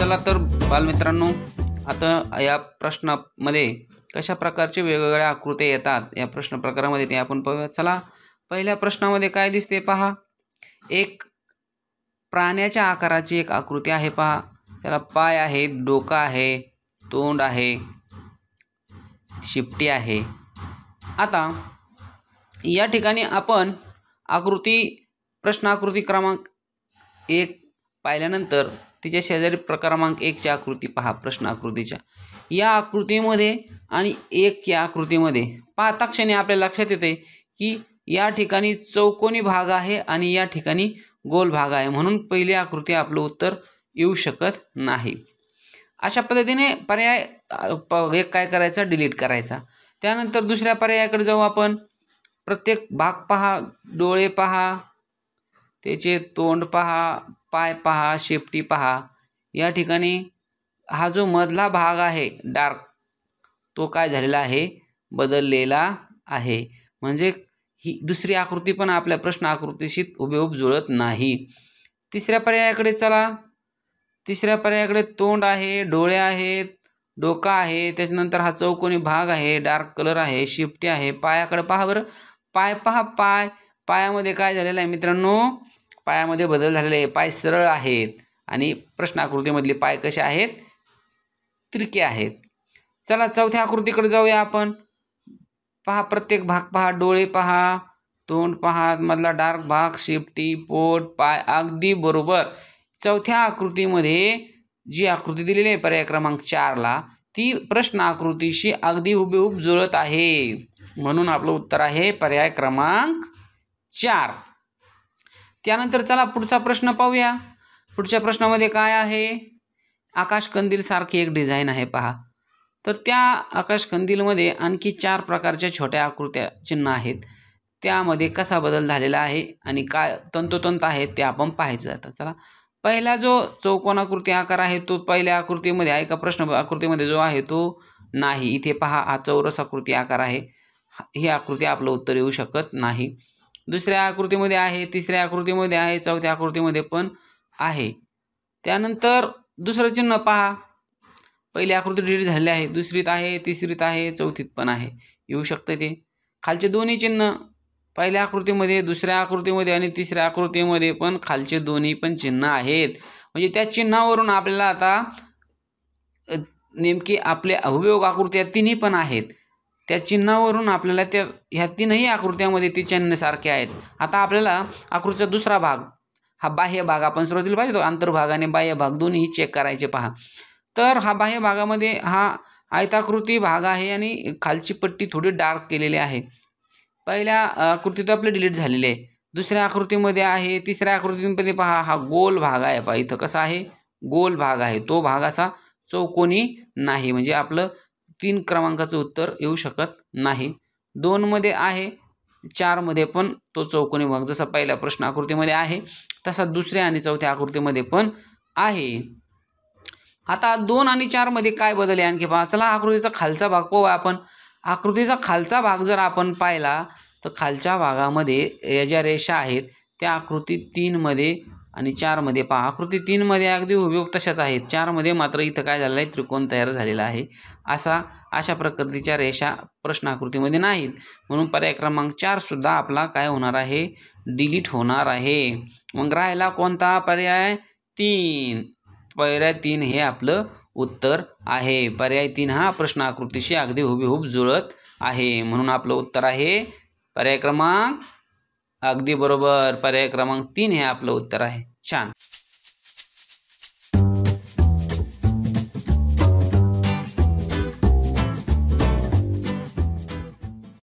चला तर बालमित्रांनो आता या प्रश्नामध्ये कशा प्रकारचे वेगवेगळ्या आकृत्या येतात या प्रश्न प्रकारामध्ये ते आपण पाहूया चला पहिल्या प्रश्नामध्ये काय दिसते पहा एक प्राण्याच्या आकाराची एक आकृती आहे पहा त्याला पाय आहे डोका आहे तोंड आहे शिपटी आहे आता या ठिकाणी आपण आकृती प्रश्न आकृती क्रमांक एक पाहिल्यानंतर तिच्या शेजारी प्रक्रमांक एकच्या आकृती पहा प्रश्न आकृतीच्या या आकृतीमध्ये आणि एक या आकृतीमध्ये पाहता आपल्या लक्षात येते की या ठिकाणी चौकोनी भाग आहे आणि या ठिकाणी गोल भाग आहे म्हणून पहिली आकृती आपलं उत्तर येऊ शकत नाही अशा पद्धतीने पर्याय एक काय करायचा डिलीट करायचा त्यानंतर दुसऱ्या पर्यायाकडे जाऊ आपण प्रत्येक भाग पहा डोळे पहा त्याचे तोंड पहा पाय पहा शेपटी पहा या ठिकाणी हा जो मधला भाग आहे डार्क तो काय झालेला आहे बदललेला आहे म्हणजे ही दुसरी आकृती पण आपल्या प्रश्न आकृतीशी उभेऊब जुळत नाही तिसऱ्या पर्यायाकडे चला तिसऱ्या पर्यायाकडे तोंड आहे डोळे आहेत डोका आहे त्याच्यानंतर हा चौकोनी भाग आहे डार्क कलर आहे शिफ्टी आहे पायाकडे पहा बरं पाय पहा पाय पायामध्ये काय झालेलं आहे मित्रांनो पायामध्ये बदल झालेले पाय सरळ आहेत आणि प्रश्न आकृतीमधले पाय कसे आहेत तिरके आहेत चला चौथ्या आकृतीकडे जाऊया आपण पहा प्रत्येक भाग पहा डोळे पहा तोंड पहा मधला डार्क भाग शेपटी पोट पाय अगदी बरोबर चौथ्या आकृतीमध्ये जी आकृती दिलेली आहे पर्याय क्रमांक चारला ती प्रश्न आकृतीशी अगदी हुबेहूब जुळत आहे म्हणून आपलं उत्तर आहे पर्याय क्रमांक चार त्यानंतर चला पुढचा प्रश्न पाहूया पुढच्या प्रश्नामध्ये काय आहे आकाशकंदीलसारखी एक डिझाईन आहे पहा तर त्या आकाशकंदीलमध्ये आणखी चार प्रकारच्या छोट्या आकृत्या चिन्ह आहेत त्यामध्ये कसा बदल झालेला आहे आणि काय तंतोतंत आहे ते आपण पाहायचं जातं चला पहिला जो चौकोनाकृती आकार आहे तो पहिल्या आकृतीमध्ये आहे का प्रश्न आकृतीमध्ये जो आहे तो नाही इथे पहा हा चौरस आकृती आकार आहे ही आकृती आपलं उत्तर येऊ शकत नाही दुसऱ्या आकृतीमध्ये आहे तिसऱ्या आकृतीमध्ये आहे चौथ्या आकृतीमध्ये पण आहे त्यानंतर दुसरं चिन्ह पहा पहिली आकृती डिलीट झालेली आहे दुसरीत आहे तिसरीत आहे चौथीत पण आहे येऊ शकतं ते खालचे दोन्ही चिन्ह पहिल्या आकृतीमध्ये दुसऱ्या आकृतीमध्ये आणि तिसऱ्या आकृतीमध्ये पण खालचे दोन्ही पण चिन्ह आहेत म्हणजे त्या चिन्हावरून आपल्याला आता नेमकी आपले अभियोग आकृत्या तिन्ही पण आहेत त्या चिन्हावरून आपल्याला त्या ह्या तीनही आकृत्यामध्ये ती चिन्ह सारखे आहेत आता आपल्याला आकृतीचा दुसरा भाग हा बाह्य भाग आपण सुरुवातीला पाहिजे तो आंतरभाग आणि बाह्य भाग दोन्ही चेक करायचे पहा तर हा बाह्य भागामध्ये हा आयताकृती भाग आहे आणि खालची पट्टी थोडी डार्क केलेली आहे पहिल्या आकृतीत आपले डिलीट झालेले आहे दुसऱ्या आकृतीमध्ये आहे तिसऱ्या आकृतीमध्ये पहा हा गोल भाग आहे पहा इथं कसा आहे गोल भाग आहे तो भाग असा चौकोनी नाही म्हणजे आपलं तीन क्रमांकाचं उत्तर येऊ शकत नाही दोनमध्ये आहे चारमध्ये पण तो चौकोनी भाग जसा पहिल्या प्रश्न आकृतीमध्ये आहे तसा दुसऱ्या आणि चौथ्या आकृतीमध्ये पण आहे आता दोन आणि चारमध्ये काय बदल आहे आणखी पहा चला आकृतीचा खालचा भाग पाहू आपण आकृतीचा खालचा भाग जर आपण पाहिला तर खालच्या भागामध्ये या ज्या रेषा आहेत त्या आकृती तीनमध्ये आणि चारमध्ये पहा आकृती तीनमध्ये अगदी हुबेहूब तशाच आहेत चारमध्ये मात्र इथं काय झालेलं आहे त्रिकोण तयार झालेला आहे असा अशा प्रकृतीच्या रेषा प्रश्न आकृतीमध्ये नाहीत म्हणून पर्याय क्रमांक चारसुद्धा आपला काय होणार आहे डिलीट होणार आहे मग राहिला कोणता पर्याय तीन पर्याय तीन हे आपलं उत्तर आहे पर्याय तीन हा प्रश्न आकृतीशी अगदी हुबेहूब जुळत आहे म्हणून आपलं उत्तर आहे पर्याय क्रमांक अगदी बरोबर पर्याय क्रमांक तीन हे आपलं उत्तर आहे छान